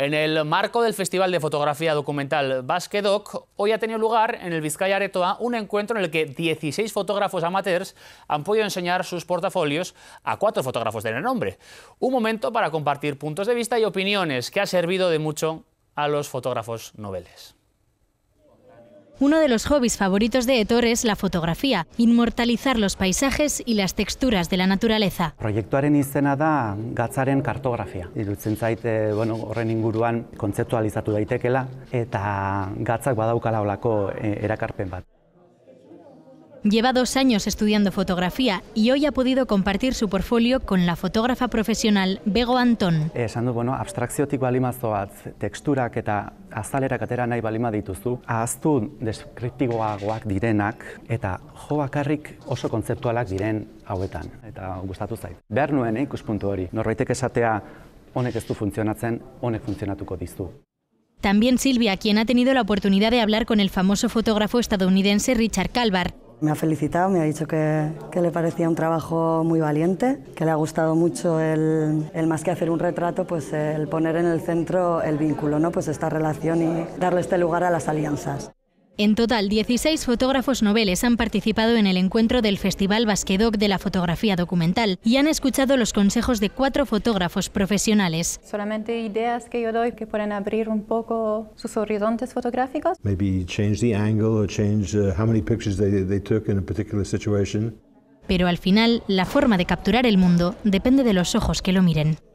En el marco del Festival de Fotografía Documental Doc, hoy ha tenido lugar en el Vizcaya Aretoa un encuentro en el que 16 fotógrafos amateurs han podido enseñar sus portafolios a cuatro fotógrafos de renombre. Un momento para compartir puntos de vista y opiniones que ha servido de mucho a los fotógrafos noveles. Uno de los hobbies favoritos de Etor es la fotografía, inmortalizar los paisajes y las texturas de la naturaleza. Proiektuaren izena da gatzaren kartografia. Irutzen zaite, bueno, horren inguruan kontzeptualizatu daitekela eta gatzak badaukala holako eh, erakarpen bat. Lleva dos años estudiando fotografía y hoy ha podido compartir su portfolio con la fotógrafa profesional Bego Antón. Esan du, bueno, abstrakziotik balimazto teksturak eta azalerak atera nahi balima dituzu, ahaztu deskriptiboagoak direnak eta jo bakarrik oso kontzeptualak diren hauetan, eta gustatu zait. Behar nuen eh, ikuspuntu hori, norbaitek esatea honek ez du funtzionatzen, honek funtzionatuko dizu. También Silvia, quien ha tenido la oportunidad de hablar con el famoso fotógrafo estadounidense Richard Calvar, me ha felicitado, me ha dicho que, le parecía un trabajo muy valiente, que le ha gustado mucho el, más que hacer un retrato, pues el poner en el centro el vínculo, ¿no? pues esta relación y darle este lugar a las alianzas. En total, 16 fotógrafos noveles han participado en el encuentro del Festival Basquedoc de la Fotografía Documental y han escuchado los consejos de cuatro fotógrafos profesionales. Solamente ideas que yo doy que pueden abrir un poco sus horizontes fotográficos. particular Pero al final, la forma de capturar el mundo depende de los ojos que lo miren.